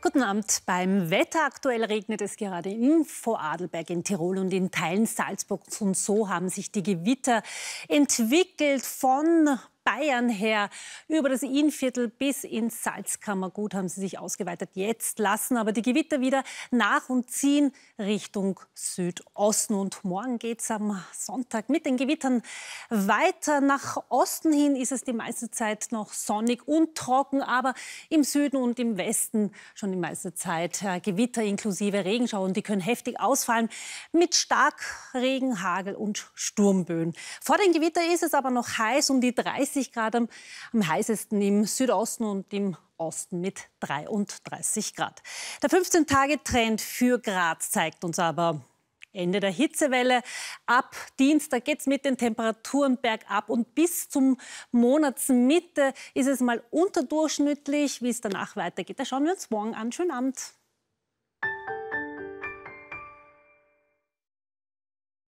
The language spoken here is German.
Guten Abend. Beim Wetter aktuell regnet es gerade in Vorarlberg, in Tirol und in Teilen Salzburgs. Und so haben sich die Gewitter entwickelt von Bayern her. Über das Innviertel bis ins Salzkammergut haben sie sich ausgeweitet. Jetzt lassen aber die Gewitter wieder nach und ziehen Richtung Südosten. Und morgen geht es am Sonntag mit den Gewittern weiter. Nach Osten hin ist es die meiste Zeit noch sonnig und trocken, aber im Süden und im Westen schon die meiste Zeit äh, Gewitter inklusive Regenschau. Und die können heftig ausfallen mit Starkregen, Hagel und Sturmböen. Vor den Gewitter ist es aber noch heiß um die 30 30 Grad, am, am heißesten im Südosten und im Osten mit 33 Grad. Der 15-Tage-Trend für Graz zeigt uns aber, Ende der Hitzewelle. Ab Dienstag geht es mit den Temperaturen bergab und bis zum Monatsmitte ist es mal unterdurchschnittlich. Wie es danach weitergeht, da schauen wir uns morgen an. Schönen Abend.